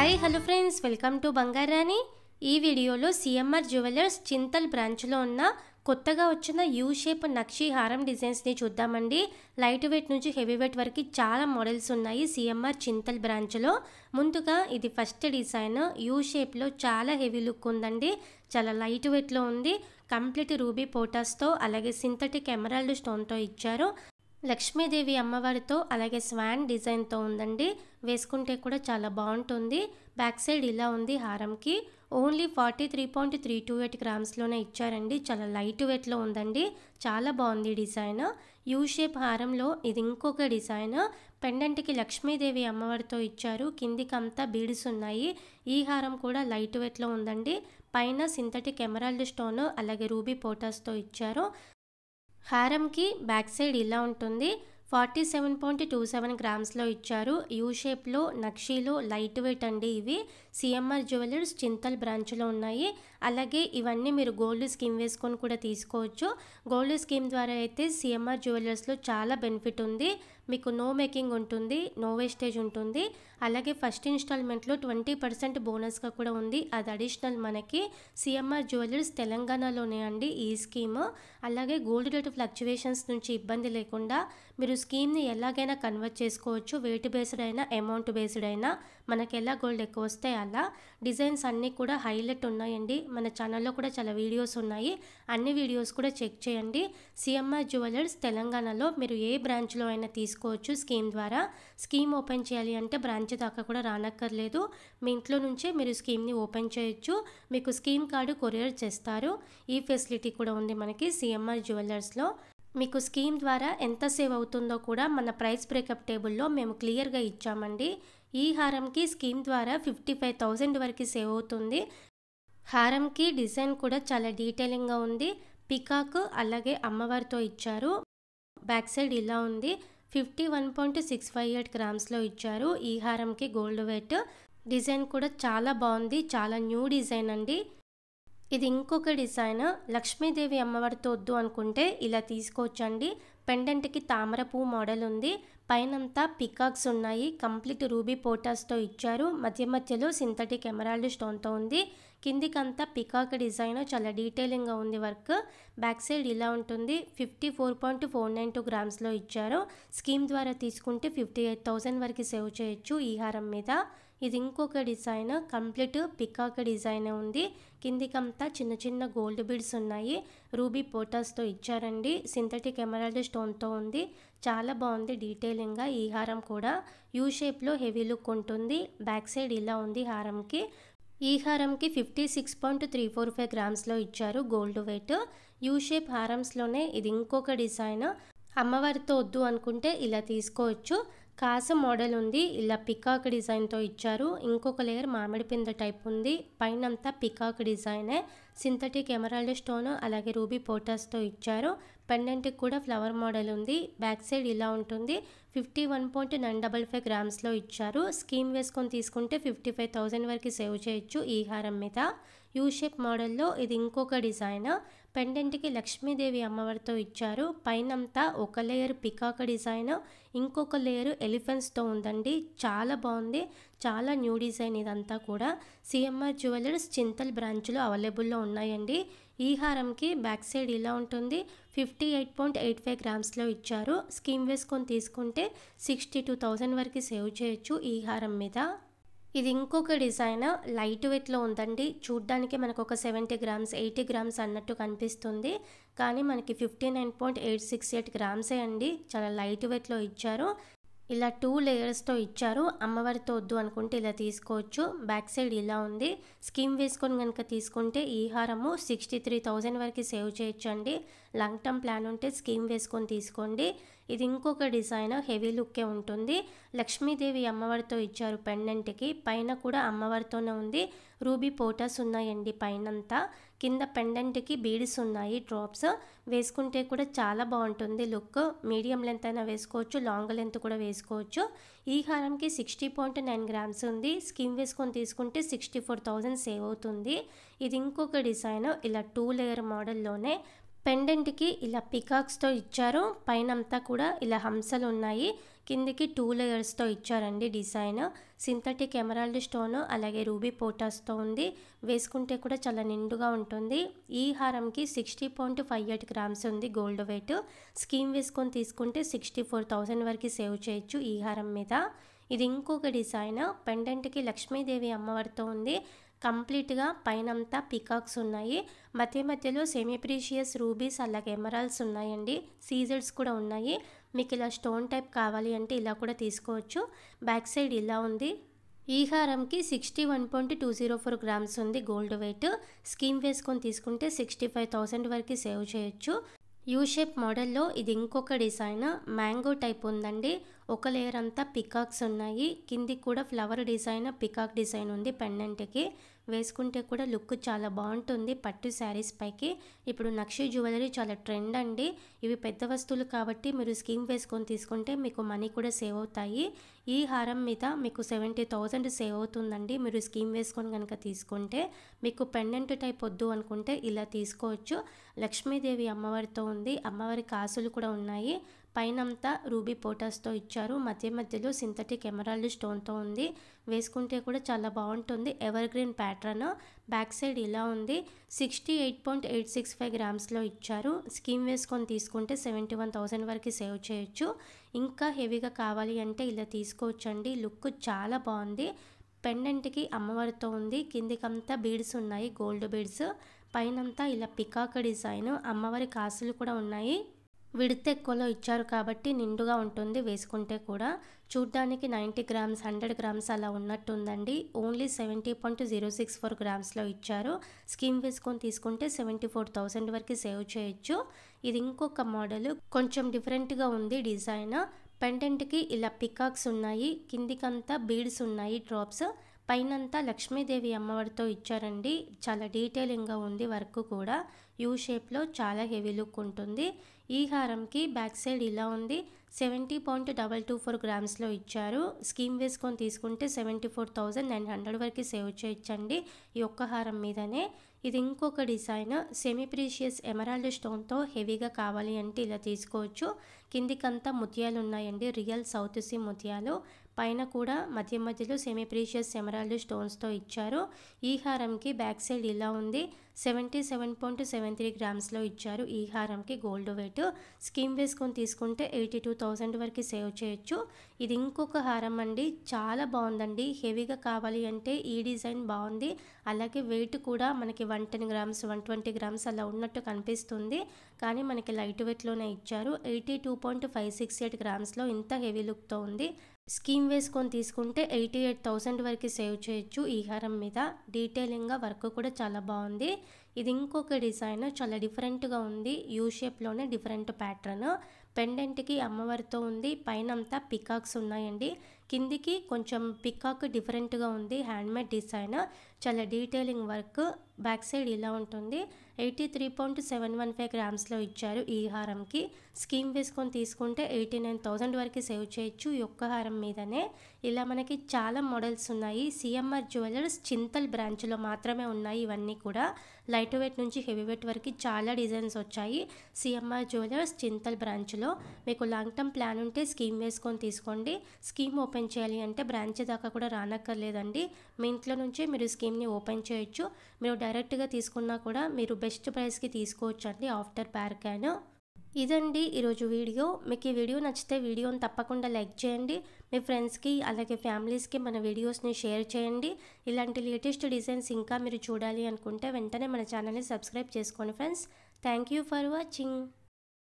hi hello friends welcome to Bangarani ఈ వీడియోలో CMR jewellers Chintal బ్రాంచ్లో ఉన్న కొత్తగా వచ్చిన యూ షేప్ నక్షి హారం డిజైన్స్ని చూద్దామండి లైట్ వెయిట్ నుంచి హెవీ వెయిట్ వరకు చాలా మోడల్స్ ఉన్నాయి సిఎంఆర్ చింతల్ బ్రాంచ్లో ముందుగా ఇది ఫస్ట్ డిజైన్ యూ షేప్లో చాలా హెవీ లుక్ ఉందండి చాలా లైట్ వెయిట్లో ఉంది కంప్లీట్ రూబీ పోటాస్తో అలాగే సింథటిక్ ఎమరాల్డ్ స్టోన్తో ఇచ్చారు లక్ష్మీదేవి అమ్మవారితో అలాగే స్వాన్ డిజైన్తో ఉందండి వేసుకుంటే కూడా చాలా బాగుంటుంది బ్యాక్ సైడ్ ఇలా ఉంది హారంకి only forty three point three two eight గ్రామ్స్లోనే ఇచ్చారండి చాలా లైట్ వెయిట్లో ఉందండి చాలా బాగుంది డిజైన్ యూ షేప్ హారంలో ఇది ఇంకొక డిజైన్ పెండెంట్కి లక్ష్మీదేవి అమ్మవారితో ఇచ్చారు కిందికంతా బీడ్స్ ఉన్నాయి ఈ హారం కూడా లైట్ వెయిట్లో ఉందండి పైన సింథటిక్ ఎమరాల్డ్ స్టోను అలాగే రూబీ పోటాస్తో ఇచ్చారు హారంకి బ్యాక్ సైడ్ ఇలా ఉంటుంది forty seven point two seven గ్రామ్స్లో ఇచ్చారు యూ షేప్లో నక్షీలు లైట్ వెయిట్ అండి ఇవి సిఎంఆర్ జ్యువెలర్స్ చింతల్ బ్రాంచ్లో ఉన్నాయి అలాగే ఇవన్నీ మీరు గోల్డ్ స్కీమ్ వేసుకొని కూడా తీసుకోవచ్చు గోల్డ్ స్కీమ్ ద్వారా అయితే సిఎంఆర్ జ్యువెలర్స్లో చాలా బెనిఫిట్ ఉంది మీకు నో మేకింగ్ ఉంటుంది నో వేస్టేజ్ ఉంటుంది అలాగే ఫస్ట్ ఇన్స్టాల్మెంట్లో ట్వంటీ పర్సెంట్ బోనస్గా కూడా ఉంది అది అడిషనల్ మనకి సిఎంఆర్ జ్యువెలర్స్ తెలంగాణలోనే అండి ఈ స్కీమ్ అలాగే గోల్డ్ రేట్ ఫ్లక్చువేషన్స్ నుంచి ఇబ్బంది లేకుండా మీరు స్కీమ్ని ఎలాగైనా కన్వర్ట్ చేసుకోవచ్చు వెయిట్ బేస్డ్ అయినా అమౌంట్ బేస్డ్ అయినా మనకి ఎలా గోల్డ్ ఎక్కువ వస్తే వల్ల డిజైన్స్ అన్నీ కూడా హైలైట్ ఉన్నాయండి మన ఛానల్లో కూడా చాలా వీడియోస్ ఉన్నాయి అన్ని వీడియోస్ కూడా చెక్ చేయండి సిఎంఆర్ జ్యువెలర్స్ తెలంగాణలో మీరు ఏ బ్రాంచ్లో అయినా తీసుకోవచ్చు స్కీమ్ ద్వారా స్కీమ్ ఓపెన్ చేయాలి అంటే బ్రాంచ్ దాకా కూడా రానక్కర్లేదు మీ ఇంట్లో నుంచే మీరు స్కీమ్ని ఓపెన్ చేయొచ్చు మీకు స్కీమ్ కార్డు కొరియర్ చేస్తారు ఈ ఫెసిలిటీ కూడా ఉంది మనకి సిఎంఆర్ జ్యువెలర్స్లో మీకు స్కీమ్ ద్వారా ఎంత సేవ్ అవుతుందో కూడా మన ప్రైస్ బ్రేకప్ టేబుల్లో మేము క్లియర్గా ఇచ్చామండి ఈ హారంకి స్కీమ్ ద్వారా ఫిఫ్టీ ఫైవ్ థౌజండ్ వరకు సేవ్ అవుతుంది హారంకి డిజైన్ కూడా చాలా డీటెయిలింగ్గా ఉంది పికాక్ అలాగే అమ్మవారితో ఇచ్చారు బ్యాక్ సైడ్ ఇలా ఉంది fifty one point six five eight గ్రామ్స్లో ఇచ్చారు ఈ హారంకి గోల్డ్ వెయిట్ డిజైన్ కూడా చాలా బాగుంది చాలా న్యూ డిజైన్ అండి ఇది ఇంకొక డిజైన్ లక్ష్మీదేవి అమ్మవారితో వద్దు అనుకుంటే ఇలా తీసుకోవచ్చండి పెండెంట్కి తామర పువ్వు మోడల్ ఉంది పైనంతా పికాక్స్ ఉన్నాయి కంప్లీట్ రూబీ పోటాస్తో ఇచ్చారు మధ్య మధ్యలో సింథటిక్ ఎమరాల్డ్ స్టోన్తో ఉంది కిందికంతా పికాక్ డిజైన్ చాలా డీటెయిలింగ్గా ఉంది వర్క్ బ్యాక్ సైడ్ ఇలా ఉంటుంది fifty four point four nine two గ్రామ్స్లో ఇచ్చారు స్కీమ్ ద్వారా తీసుకుంటే ఫిఫ్టీ ఎయిట్ థౌజండ్ వరకు సేవ్ చేయొచ్చు ఈ హారం మీద ఇది ఇంకొక డిజైన్ కంప్లీట్ పికాక్ డిజైన్ ఉంది కిందికంతా చిన్న చిన్న గోల్డ్ బిడ్స్ ఉన్నాయి రూబీ పోటాస్తో ఇచ్చారండి సింథటిక్ ఎమరాల్డ్ స్టోన్తో ఉంది చాలా బాగుంది డీటెయిలింగ్గా ఈ హారం కూడా యూ షేప్లో హెవీ లుక్ ఉంటుంది బ్యాక్ సైడ్ ఇలా ఉంది హారంకి ఈ హారంకి fifty six point three four five గ్రామ్స్లో ఇచ్చారు గోల్డ్ వెయిట్ యూ షేప్ హారమ్స్లోనే ఇది ఇంకొక డిజైన్ అమ్మవారితో వద్దు అనుకుంటే ఇలా తీసుకోవచ్చు కాస మోడల్ ఉంది ఇలా పికాక్ డిజైన్తో ఇచ్చారు ఇంకొక లేయర్ మామిడి పింద టైప్ ఉంది పైన అంతా పికాక్ డిజైనే సింథటిక్ ఎమరాల్డ్ స్టోన్ అలాగే రూబీ పోటాస్తో ఇచ్చారు పెండెంట్కి కూడా ఫ్లవర్ మోడల్ ఉంది బ్యాక్ సైడ్ ఇలా ఉంటుంది fifty one point nine double five గ్రామ్స్లో ఇచ్చారు స్కీమ్ వేసుకొని తీసుకుంటే ఫిఫ్టీ ఫైవ్ థౌజండ్ వరకు సేవ్ చేయొచ్చు ఈ హారం మీద యూ షేప్ మోడల్లో ఇది ఇంకొక డిజైన్ పెండెంట్కి లక్ష్మీదేవి అమ్మవారితో ఇచ్చారు పైనంతా ఒక లేయర్ పికాక్ డిజైన్ ఇంకొక లేయర్ ఎలిఫెంట్స్తో ఉందండి చాలా బాగుంది చాలా న్యూ డిజైన్ ఇదంతా కూడా సిఎంఆర్ జ్యువెలర్స్ చింతల్ బ్రాంచ్లో అవైలబుల్లో ఉన్నాయండి ఈ హారంకి బ్యాక్ సైడ్ ఇలా ఉంటుంది fifty eight point eight five గ్రామ్స్లో ఇచ్చారు స్కీమ్ వేసుకొని తీసుకుంటే సిక్స్టీ టూ థౌజండ్ వరకు సేవ్ చేయొచ్చు ఈ హారం మీద ఇది ఇంకొక డిజైన్ లైట్ వెయిట్లో ఉందండి చూడ్డానికి మనకు ఒక సెవెంటీ గ్రామ్స్ ఎయిటీ గ్రామ్స్ అన్నట్టు కనిపిస్తుంది కానీ మనకి fifty nine point eight six eight గ్రామ్సే అండి చాలా లైట్ వెయిట్లో ఇచ్చారు ఇలా టూ లేయర్స్తో ఇచ్చారు అమ్మవారితో వద్దు అనుకుంటే ఇలా తీసుకోవచ్చు బ్యాక్ సైడ్ ఇలా ఉంది స్కీమ్ వేసుకొని కనుక తీసుకుంటే ఈ హారము సిక్స్టీ త్రీ థౌజండ్ వరకు సేవ్ చేయొచ్చండి లాంగ్ టర్మ్ ప్లాన్ ఉంటే స్కీమ్ వేసుకొని తీసుకోండి ఇది ఇంకొక డిజైన్ హెవీ లుక్కే ఉంటుంది లక్ష్మీదేవి అమ్మవారితో ఇచ్చారు పెండెంట్కి పైన కూడా అమ్మవారితోనే ఉంది రూబీ పోటాస్ ఉన్నాయండి పైనంతా కింద పెండెంట్కి బీడ్స్ ఉన్నాయి డ్రాప్స్ వేసుకుంటే కూడా చాలా బాగుంటుంది లుక్ మీడియం లెంత్ అయినా వేసుకోవచ్చు లాంగ్ లెంత్ కూడా వేసుకోవచ్చు ఈ హారంకి సిక్స్టీ పాయింట్ నైన్ గ్రామ్స్ ఉంది స్కిమ్ వేసుకొని తీసుకుంటే సిక్స్టీ ఫోర్ థౌజండ్ సేవ్ అవుతుంది ఇది ఇంకొక డిజైన్ ఇలా టూ లేయర్ మోడల్లోనే పెండెంట్కి ఇలా పికాక్స్తో ఇచ్చారు పైన అంతా కూడా ఇలా హంసలు ఉన్నాయి కిందికి టూ లేయర్స్తో ఇచ్చారండి డిజైన్ సింథటిక్ ఎమరాల్డ్ స్టోన్ అలాగే రూబీ పోటాస్తో ఉంది వేసుకుంటే కూడా చాలా నిండుగా ఉంటుంది ఈ హారంకి sixty point five eight grams ఉంది గోల్డ్ వెయిట్ స్కీమ్ వేసుకొని తీసుకుంటే సిక్స్టీ ఫోర్ థౌజండ్ వరకు సేవ్ చేయొచ్చు ఈ హారం మీద ఇది ఇంకొక డిజైన్ పెండెంట్కి లక్ష్మీదేవి అమ్మవారితో ఉంది కంప్లీట్గా పైనంతా పికాక్స్ ఉన్నాయి మధ్య మధ్యలో సెమీప్రీషియస్ రూబీస్ అలాగే ఎమరాల్స్ ఉన్నాయండి సీజర్స్ కూడా ఉన్నాయి మీకు ఇలా స్టోన్ టైప్ కావాలి అంటే ఇలా కూడా తీసుకోవచ్చు బ్యాక్ సైడ్ ఇలా ఉంది ఈ హారంకి sixty one point two zero four grams ఉంది గోల్డ్ వెయిట్ స్కీమ్ వేసుకొని తీసుకుంటే సిక్స్టీ ఫైవ్ థౌసండ్ వరకు సేవ్ చేయొచ్చు యూ షేప్ మోడల్లో ఇది ఇంకొక డిజైన్ మ్యాంగో టైప్ ఉందండి ఒక లేయర్ అంతా పికాక్స్ ఉన్నాయి కిందికి కూడా ఫ్లవర్ డిజైన్ పికాక్ డిజైన్ ఉంది పెండెంట్కి వేసుకుంటే కూడా లుక్ చాలా బాగుంటుంది పట్టు శారీస్ పైకి ఇప్పుడు నక్షి జ్యువెలరీ చాలా ట్రెండ్ అండి ఇవి పెద్ద వస్తువులు కాబట్టి మీరు స్కీమ్ వేసుకొని తీసుకుంటే మీకు మనీ కూడా సేవ్ అవుతాయి ఈ హారం మీద మీకు సెవెంటీ థౌజండ్ సేవ్ అవుతుందండి మీరు స్కీమ్ వేసుకొని కనుక తీసుకుంటే మీకు పెండెంట్ టైప్ వద్దు అనుకుంటే ఇలా తీసుకోవచ్చు లక్ష్మీదేవి అమ్మవారితో ఉంది అమ్మవారి కాసులు కూడా ఉన్నాయి పైనంతా రూబీ పోటాస్తో ఇచ్చారు మధ్య మధ్యలో సింథటిక్ ఎమరాల్డ్ స్టోన్తో ఉంది వేసుకుంటే కూడా చాలా బాగుంటుంది evergreen pattern back side ఇలా ఉంది sixty eight point eight six five గ్రామ్స్లో ఇచ్చారు స్కీమ్ వేసుకొని తీసుకుంటే సెవెంటీ వన్ థౌసండ్ వరకు సేవ్ చేయొచ్చు ఇంకా హెవీగా కావాలి అంటే ఇలా తీసుకోవచ్చండి లుక్ చాలా బాగుంది పెండెంట్కి అమ్మవారితో ఉంది కిందికంతా బీడ్స్ ఉన్నాయి గోల్డ్ బీడ్స్ పైనంతా ఇలా పికాక్ డిజైన్ అమ్మవారి కాసులు కూడా ఉన్నాయి ఎక్కువలో ఇచ్చారు కాబట్టి నిండుగా ఉంటుంది వేసుకుంటే కూడా చూడ్డానికి నైంటీ గ్రామ్స్ హండ్రెడ్ గ్రామ్స్ అలా ఉన్నట్టుందండి only seventy point zero six four గ్రామ్స్లో ఇచ్చారు స్కీమ్ వేసుకొని తీసుకుంటే సెవెంటీ ఫోర్ థౌసండ్ వరకు సేవ్ చేయొచ్చు ఇది ఇంకొక మోడల్ కొంచెం డిఫరెంట్గా ఉంది డిజైన్ పెండెంట్కి ఇలా పికాక్స్ ఉన్నాయి కిందికంతా బీడ్స్ ఉన్నాయి డ్రాప్స్ పైనంతా లక్ష్మీదేవి అమ్మవారితో ఇచ్చారండి చాలా డీటెయిలింగ్గా ఉంది వర్క్ కూడా యూ షేప్లో చాలా హెవీ లుక్ ఉంటుంది ఈ హారంకి బ్యాక్ సైడ్ ఇలా ఉంది seventy point double two four గ్రామ్స్లో ఇచ్చారు స్కీమ్ వేసుకొని తీసుకుంటే seventy four thousand nine hundred వరకు సేవ్ చేయించండి ఈ ఒక్క హారం మీదనే ఇది ఇంకొక డిజైన్ సెమీ ప్రీషియస్ ఎమరాల్డ్ స్టోన్తో హెవీగా కావాలి అంటే ఇలా తీసుకోవచ్చు కిందికంతా ముత్యాలు ఉన్నాయండి రియల్ సౌత్ సీ ముత్యాలు పైన కూడా మధ్య మధ్యలో సెమీ ప్రీషియస్ ఎమరాల్డ్ స్టోన్స్తో ఇచ్చారు ఈ హారంకి బ్యాక్ సైడ్ ఇలా ఉంది seventy seven point seven three గ్రామ్స్లో ఇచ్చారు ఈ హారంకి గోల్డ్ వెయిట్ స్కీమ్ వేసుకొని తీసుకుంటే ఎయిటీ టూ థౌజండ్ వరకు సేవ్ చేయొచ్చు ఇది ఇంకొక హారం అండి చాలా బాగుందండి హెవీగా కావాలి అంటే ఈ డిజైన్ బాగుంది అలాగే వెయిట్ కూడా మనకి one ten grams one twenty grams అలా ఉన్నట్టు కనిపిస్తుంది కానీ మనకి లైట్ వెయిట్లోనే ఇచ్చారు eighty two point five six eight గ్రామ్స్లో ఇంత హెవీ లుక్తో ఉంది స్కీమ్ వేసుకొని తీసుకుంటే ఎయిటీ ఎయిట్ థౌసండ్ వరకు సేవ్ చేయొచ్చు ఈ హారం మీద డీటెయిలింగ్గా వర్క్ కూడా చాలా బాగుంది ఇది ఇంకొక డిజైన్ చాలా డిఫరెంట్గా ఉంది యూ షేప్లోనే డిఫరెంట్ ప్యాటర్న్ పెండెంట్కి అమ్మవారితో ఉంది పైన అంతా పికాక్స్ ఉన్నాయండి కిందికి కొంచెం పికాక్ డిఫరెంట్గా ఉంది హ్యాండ్మేడ్ డిజైన్ చాలా డీటెయిలింగ్ వర్క్ బ్యాక్ సైడ్ ఇలా ఉంటుంది eighty three point seven one five గ్రామ్స్లో ఇచ్చారు ఈ హారంకి స్కీమ్ వేసుకొని తీసుకుంటే ఎయిటీ నైన్ థౌజండ్ వరకు సేవ్ చేయొచ్చు ఈ ఒక్క హారం మీదనే ఇలా మనకి చాలా మోడల్స్ ఉన్నాయి సిఎంఆర్ జ్యువెలర్స్ చింతల్ బ్రాంచ్లో మాత్రమే ఉన్నాయి ఇవన్నీ కూడా లైట్ వెయిట్ నుంచి హెవీ వెయిట్ వరకు చాలా డిజైన్స్ వచ్చాయి సిఎంఆర్ జ్యువెలర్స్ చింతల్ బ్రాంచ్లో మీకు లాంగ్ టర్మ్ ప్లాన్ ఉంటే స్కీమ్ వేసుకొని తీసుకోండి స్కీమ్ ఓపెన్ చేయాలి అంటే బ్రాంచ్ దాకా కూడా రానక్కర్లేదండి మీ ఇంట్లో నుంచే మీరు స్కీమ్ని ఓపెన్ చేయొచ్చు మీరు డైరెక్ట్గా తీసుకున్నా కూడా మీరు బెస్ట్ ప్రైస్కి తీసుకోవచ్చు అండి ఆఫ్టర్ ప్యార్ క్యాన్ ఇదండి ఈరోజు వీడియో మీకు ఈ వీడియో నచ్చితే వీడియోని తప్పకుండా లైక్ చేయండి మీ ఫ్రెండ్స్కి అలాగే ఫ్యామిలీస్కి మన వీడియోస్ని షేర్ చేయండి ఇలాంటి లేటెస్ట్ డిజైన్స్ ఇంకా మీరు చూడాలి అనుకుంటే వెంటనే మన ఛానల్ని సబ్స్క్రైబ్ చేసుకోండి ఫ్రెండ్స్ థ్యాంక్ ఫర్ వాచింగ్